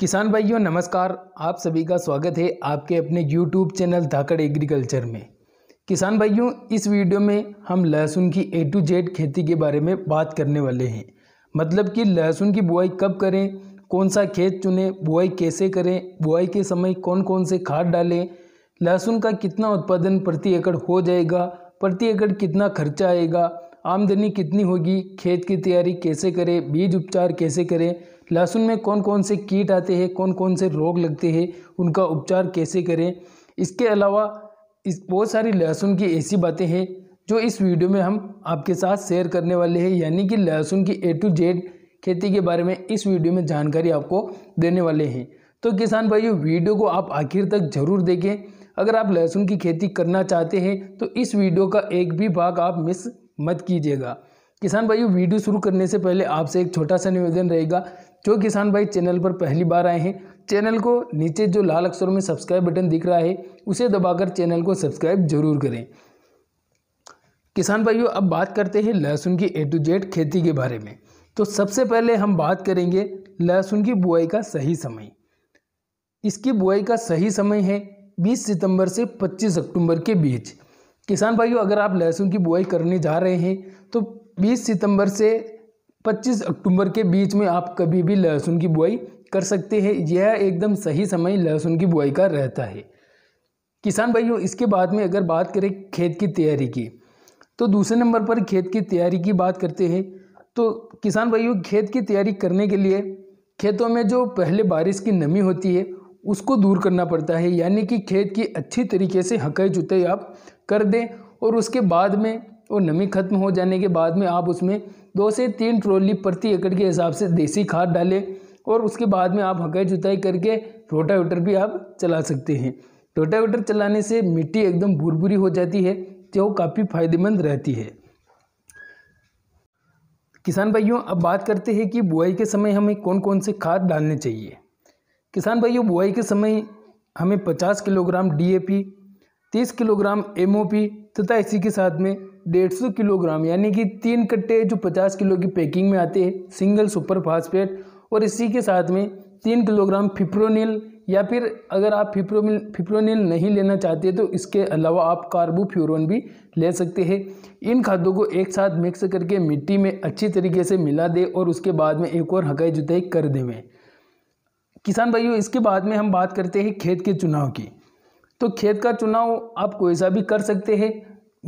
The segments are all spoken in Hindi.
किसान भाइयों नमस्कार आप सभी का स्वागत है आपके अपने YouTube चैनल धाकड़ एग्रीकल्चर में किसान भाइयों इस वीडियो में हम लहसुन की ए टू जेड खेती के बारे में बात करने वाले हैं मतलब कि लहसुन की बुआई कब करें कौन सा खेत चुने बुआई कैसे करें बुआई के समय कौन कौन से खाद डालें लहसुन का कितना उत्पादन प्रति एकड़ हो जाएगा प्रति एकड़ कितना खर्चा आएगा आमदनी कितनी होगी खेत की तैयारी कैसे करें बीज उपचार कैसे करें लहसुन में कौन कौन से कीट आते हैं कौन कौन से रोग लगते हैं उनका उपचार कैसे करें इसके अलावा इस बहुत सारी लहसुन की ऐसी बातें हैं जो इस वीडियो में हम आपके साथ शेयर करने वाले हैं यानी कि लहसुन की ए टू जेड खेती के बारे में इस वीडियो में जानकारी आपको देने वाले हैं तो किसान भाइयों वीडियो को आप आखिर तक ज़रूर देखें अगर आप लहसुन की खेती करना चाहते हैं तो इस वीडियो का एक भी भाग आप मिस मत कीजिएगा किसान भाइयों वीडियो शुरू करने से पहले आपसे एक छोटा सा निवेदन रहेगा जो किसान भाई चैनल पर पहली बार आए हैं चैनल को नीचे जो लाल अक्षरों में सब्सक्राइब बटन दिख रहा है उसे दबाकर चैनल को सब्सक्राइब जरूर करें किसान भाइयों अब बात करते हैं लहसुन की ए टू जेड खेती के बारे में तो सबसे पहले हम बात करेंगे लहसुन की बुआई का सही समय इसकी बुआई का सही समय है 20 सितंबर से 25 अक्टूबर के बीच किसान भाइयों अगर आप लहसुन की बुआई करने जा रहे हैं तो 20 सितंबर से 25 अक्टूबर के बीच में आप कभी भी लहसुन की बुआई कर सकते हैं यह एकदम सही समय लहसुन की बुआई का रहता है किसान भाइयों इसके बाद में अगर बात करें खेत की तैयारी की तो दूसरे नंबर पर खेत की तैयारी की बात करते हैं तो किसान भाइयों खेत की तैयारी करने के लिए खेतों में जो पहले बारिश की नमी होती है उसको दूर करना पड़ता है यानी कि खेत की अच्छी तरीके से हकाई जुताई आप कर दें और उसके बाद में वो नमी खत्म हो जाने के बाद में आप उसमें दो से तीन ट्रॉली प्रति एकड़ के हिसाब से देसी खाद डालें और उसके बाद में आप हकाई जुताई करके रोटावेटर भी आप चला सकते हैं रोटावेटर चलाने से मिट्टी एकदम भुरभुरी हो जाती है जो काफ़ी फायदेमंद रहती है किसान भाइयों अब बात करते हैं कि बुआई के समय हमें कौन कौन से खाद डालने चाहिए किसान भाइयों बुआई के समय हमें 50 किलोग्राम डीएपी 30 किलोग्राम एमओपी तथा इसी के साथ में डेढ़ सौ किलोग्राम यानी कि तीन कट्टे जो पचास किलो की पैकिंग में आते हैं सिंगल सुपर फास्फेट और इसी के साथ में तीन किलोग्राम फिप्रोनिल या फिर अगर आप फिप्रोमिल फिप्रोनिल नहीं लेना चाहते तो इसके अलावा आप कार्बोफ्यूरोन भी ले सकते हैं इन खादों को एक साथ मिक्स करके मिट्टी में अच्छी तरीके से मिला दे और उसके बाद में एक और हकाई जुताई कर देवें किसान भाइयों इसके बाद में हम बात करते हैं खेत के चुनाव की तो खेत का चुनाव आप कोई सा भी कर सकते हैं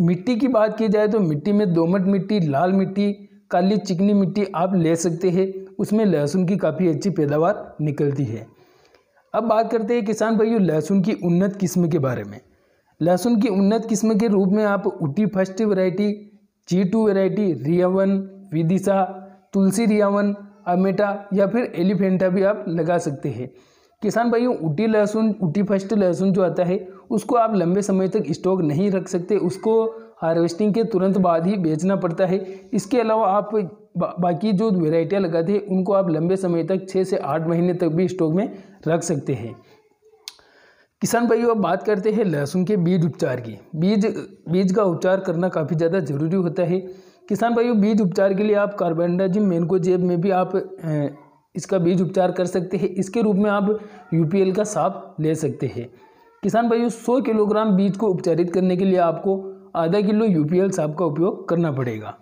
मिट्टी की बात की जाए तो मिट्टी में दोमट मिट्टी लाल मिट्टी काली चिकनी मिट्टी आप ले सकते हैं उसमें लहसुन की काफ़ी अच्छी पैदावार निकलती है अब बात करते हैं किसान भाइयों लहसुन की उन्नत किस्म के बारे में लहसुन की उन्नत किस्म के रूप में आप Ooty first variety G two variety रियावन विदिशा तुलसी रियावन अमेटा या फिर एलिफेंटा भी आप लगा सकते हैं किसान भाइयों ऊटी लहसुन ऊटी फर्स्ट लहसुन जो आता है उसको आप लंबे समय तक स्टॉक नहीं रख सकते उसको हार्वेस्टिंग के तुरंत बाद ही बेचना पड़ता है इसके अलावा आप बा, बाकी जो वेराइटियाँ लगाते हैं उनको आप लंबे समय तक छः से आठ महीने तक भी स्टॉक में रख सकते हैं किसान भाइयों अब बात करते हैं लहसुन के बीज उपचार की बीज बीज का उपचार करना काफ़ी ज़्यादा ज़रूरी होता है किसान भाइयों बीज उपचार के लिए आप कार्बेंडाजिम मेनकोजेब में भी आप इसका बीज उपचार कर सकते हैं इसके रूप में आप यूपीएल का साप ले सकते हैं किसान भाइयों 100 किलोग्राम बीज को उपचारित करने के लिए आपको आधा किलो यूपीएल साप का उपयोग करना पड़ेगा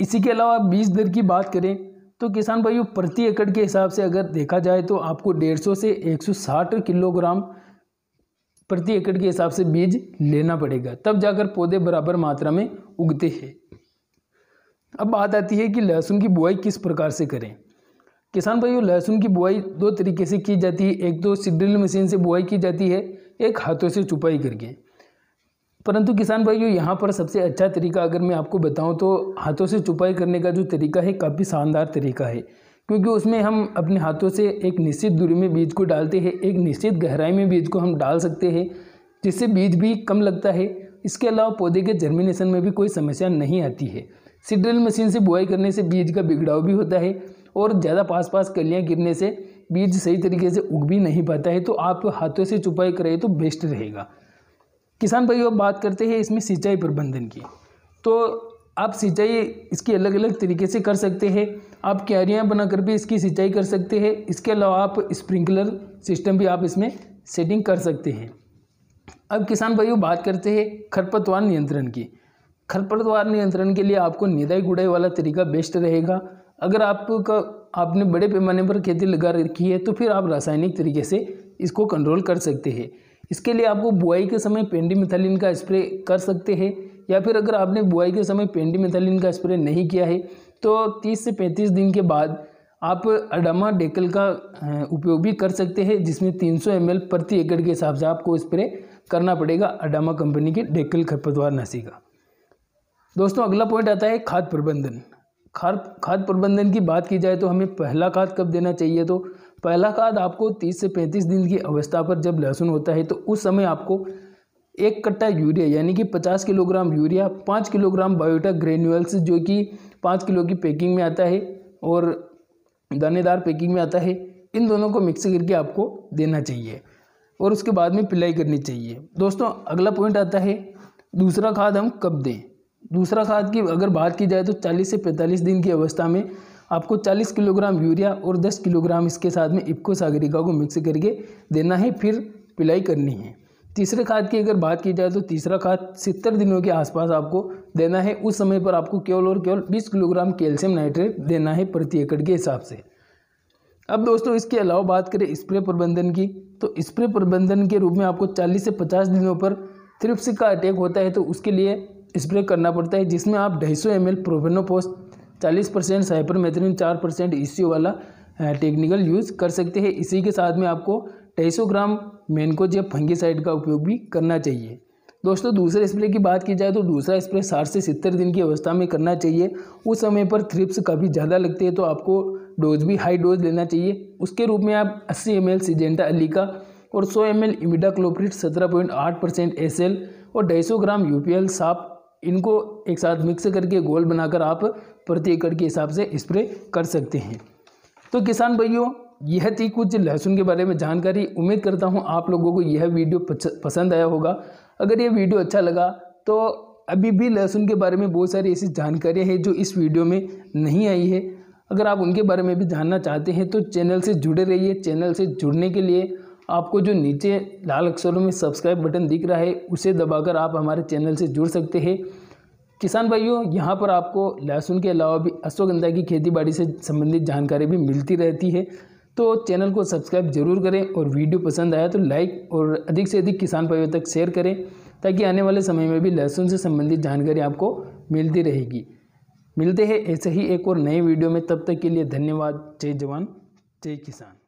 इसी के अलावा बीज दर की बात करें तो किसान भाइयों प्रति एकड़ के हिसाब से अगर देखा जाए तो आपको 150 से 160 किलोग्राम प्रति एकड़ के हिसाब से बीज लेना पड़ेगा तब जाकर पौधे बराबर मात्रा में उगते हैं अब बात आती है कि लहसुन की बुआई किस प्रकार से करें किसान भाइयों लहसुन की बुआई दो तरीके से की जाती है एक तो सिड्रिल मशीन से बुआई की जाती है एक हाथों से चुपाई करके परंतु किसान भाइयों यहाँ पर सबसे अच्छा तरीका अगर मैं आपको बताऊँ तो हाथों से चुपाई करने का जो तरीका है काफ़ी शानदार तरीका है क्योंकि उसमें हम अपने हाथों से एक निश्चित दूरी में बीज को डालते हैं एक निश्चित गहराई में बीज को हम डाल सकते हैं जिससे बीज भी कम लगता है इसके अलावा पौधे के जर्मिनेशन में भी कोई समस्या नहीं आती है सीड्रिल मशीन से बुआई करने से बीज का बिगड़ाव भी होता है और ज़्यादा पास पास कलियाँ गिरने से बीज सही तरीके से उग भी नहीं पाता है तो आप हाथों से छुपाई करें तो बेस्ट रहेगा किसान भाई अब बात करते हैं इसमें सिंचाई प्रबंधन की तो आप सिंचाई इसकी अलग अलग तरीके से कर सकते हैं आप क्यारियाँ बनाकर भी इसकी सिंचाई कर सकते हैं इसके अलावा आप स्प्रिंकलर सिस्टम भी आप इसमें सेटिंग कर सकते हैं अब किसान भाइयों बात करते हैं खरपतवार नियंत्रण की खरपतवार नियंत्रण के लिए आपको निदाई गुड़ाई वाला तरीका बेस्ट रहेगा अगर आपका आपने बड़े पैमाने पर खेती लगा रखी है तो फिर आप रासायनिक तरीके से इसको कंट्रोल कर सकते हैं इसके लिए आपको बुआई के समय पेंडीमिथालिन का स्प्रे कर सकते हैं या फिर अगर आपने बुआई के समय पेंडीमिथालिन का स्प्रे नहीं किया है तो 30 से 35 दिन के बाद आप अडामा डेकल का उपयोग भी कर सकते हैं जिसमें 300 सौ प्रति एकड़ के हिसाब से आपको स्प्रे करना पड़ेगा अडामा कंपनी के डेकल खरपतवार नासी का दोस्तों अगला पॉइंट आता है खाद प्रबंधन खाद खाद प्रबंधन की बात की जाए तो हमें पहला खाद कब देना चाहिए तो पहला खाद आपको 30 से 35 दिन की अवस्था पर जब लहसुन होता है तो उस समय आपको एक कट्टा यूरिया यानी कि 50 kilogram urea 5 kilogram biota granules जो कि 5 किलो की पैकिंग में आता है और दानेदार पैकिंग में आता है इन दोनों को मिक्स करके आपको देना चाहिए और उसके बाद में पिलाई करनी चाहिए दोस्तों अगला पॉइंट आता है दूसरा खाद हम कब दें दूसरा खाद की अगर बात की जाए तो 40 से 45 दिन की अवस्था में आपको 40 किलोग्राम यूरिया और 10 किलोग्राम इसके साथ में इपको सागरिका को मिक्स करके देना है फिर पिलाई करनी है तीसरे खाद की अगर बात की जाए तो तीसरा खाद सितर दिनों के आसपास आपको देना है उस समय पर आपको केवल और केवल 20 किलोग्राम कैल्शियम नाइट्रेट देना है प्रति एकड़ के हिसाब से अब दोस्तों इसके अलावा बात करें स्प्रे प्रबंधन की तो स्प्रे प्रबंधन के रूप में आपको 40 से 50 दिनों पर थ्रिप्स का अटैक होता है तो उसके लिए स्प्रे करना पड़ता है जिसमें आप ढाई सौ एम एल प्रोवेनोपोस्ट चालीस परसेंट साइपरमेथ्रिन चार परसेंट सी e वाला टेक्निकल यूज़ कर सकते हैं इसी के साथ में आपको ढाई सौ ग्राम मैनकोज या फंगीसाइड का उपयोग भी करना चाहिए दोस्तों दूसरे स्प्रे की बात की जाए तो दूसरा स्प्रे साठ से सत्तर दिन की अवस्था में करना चाहिए उस समय पर थ्रिप्स काफ़ी ज़्यादा लगते हैं तो आपको डोज भी हाई डोज लेना चाहिए उसके रूप में आप अस्सी एम एल सिजेंटा अलीका और सौ एम एल इमिडाक्लोप्रिट सत्रह पॉइंट आठ परसेंट एस एल और ढाई सौ ग्राम यू पी एल साफ इनको एक साथ मिक्स करके गोल बनाकर आप प्रति एकड़ के हिसाब से स्प्रे कर सकते हैं तो किसान भाइयों यह थी कुछ लहसुन के बारे में जानकारी उम्मीद करता हूँ आप लोगों को यह वीडियो पसंद आया होगा अगर यह वीडियो अच्छा लगा तो अभी भी लहसुन के बारे में बहुत सारी ऐसी जानकारियाँ हैं जो इस वीडियो में नहीं आई है अगर आप उनके बारे में भी जानना चाहते हैं तो चैनल से जुड़े रहिए चैनल से जुड़ने के लिए आपको जो नीचे लाल अक्षरों में सब्सक्राइब बटन दिख रहा है उसे दबाकर आप हमारे चैनल से जुड़ सकते हैं किसान भाइयों यहाँ पर आपको लहसुन के अलावा भी अश्वगंधा की खेती से संबंधित जानकारी भी मिलती रहती है तो चैनल को सब्सक्राइब जरूर करें और वीडियो पसंद आया तो लाइक और अधिक से अधिक किसान भाइयों तक शेयर करें ताकि आने वाले समय में भी लहसुन से संबंधित जानकारी आपको मिलती रहेगी मिलते हैं ऐसे ही एक और नए वीडियो में तब तक के लिए धन्यवाद जय जवान जय किसान